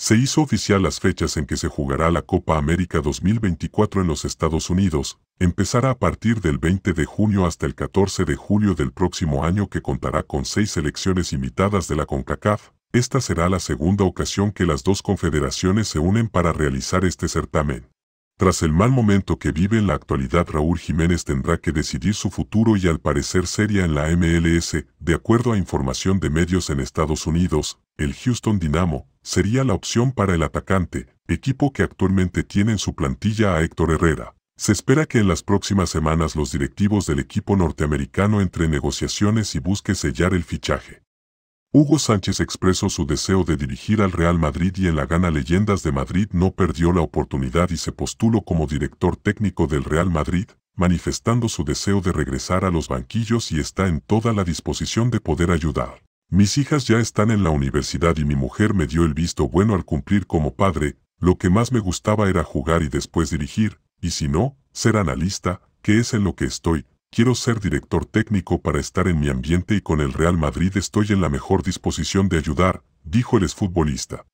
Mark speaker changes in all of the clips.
Speaker 1: Se hizo oficial las fechas en que se jugará la Copa América 2024 en los Estados Unidos, empezará a partir del 20 de junio hasta el 14 de julio del próximo año que contará con seis selecciones invitadas de la CONCACAF. Esta será la segunda ocasión que las dos confederaciones se unen para realizar este certamen. Tras el mal momento que vive en la actualidad Raúl Jiménez tendrá que decidir su futuro y al parecer seria en la MLS, de acuerdo a información de medios en Estados Unidos, el Houston Dynamo, sería la opción para el atacante, equipo que actualmente tiene en su plantilla a Héctor Herrera. Se espera que en las próximas semanas los directivos del equipo norteamericano entre negociaciones y busque sellar el fichaje. Hugo Sánchez expresó su deseo de dirigir al Real Madrid y en la gana Leyendas de Madrid no perdió la oportunidad y se postuló como director técnico del Real Madrid, manifestando su deseo de regresar a los banquillos y está en toda la disposición de poder ayudar. Mis hijas ya están en la universidad y mi mujer me dio el visto bueno al cumplir como padre, lo que más me gustaba era jugar y después dirigir, y si no, ser analista, que es en lo que estoy, quiero ser director técnico para estar en mi ambiente y con el Real Madrid estoy en la mejor disposición de ayudar, dijo el exfutbolista.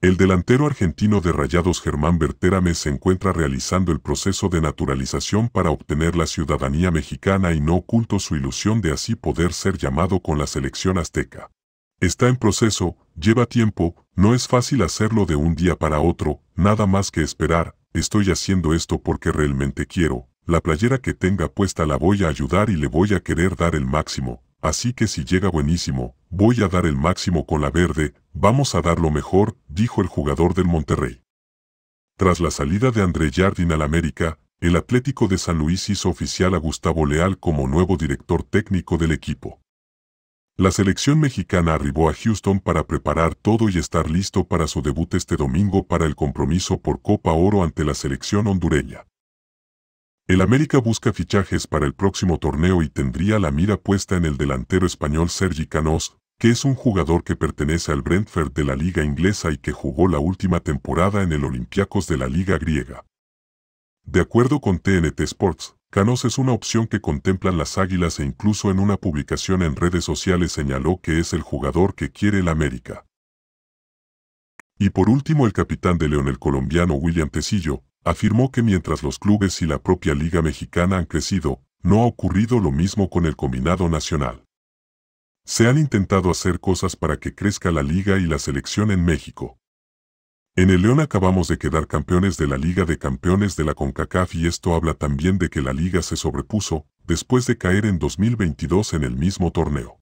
Speaker 1: El delantero argentino de Rayados Germán Berterame se encuentra realizando el proceso de naturalización para obtener la ciudadanía mexicana y no oculto su ilusión de así poder ser llamado con la selección azteca. Está en proceso, lleva tiempo, no es fácil hacerlo de un día para otro, nada más que esperar, estoy haciendo esto porque realmente quiero, la playera que tenga puesta la voy a ayudar y le voy a querer dar el máximo, Así que si llega buenísimo, voy a dar el máximo con la verde, vamos a dar lo mejor, dijo el jugador del Monterrey. Tras la salida de André Jardín al América, el Atlético de San Luis hizo oficial a Gustavo Leal como nuevo director técnico del equipo. La selección mexicana arribó a Houston para preparar todo y estar listo para su debut este domingo para el compromiso por Copa Oro ante la selección hondureña. El América busca fichajes para el próximo torneo y tendría la mira puesta en el delantero español Sergi Canós, que es un jugador que pertenece al Brentford de la liga inglesa y que jugó la última temporada en el Olympiacos de la liga griega. De acuerdo con TNT Sports, Canos es una opción que contemplan las Águilas e incluso en una publicación en redes sociales señaló que es el jugador que quiere el América. Y por último el capitán de León el colombiano William Tecillo, Afirmó que mientras los clubes y la propia Liga Mexicana han crecido, no ha ocurrido lo mismo con el combinado nacional. Se han intentado hacer cosas para que crezca la liga y la selección en México. En el León acabamos de quedar campeones de la Liga de Campeones de la CONCACAF y esto habla también de que la liga se sobrepuso, después de caer en 2022 en el mismo torneo.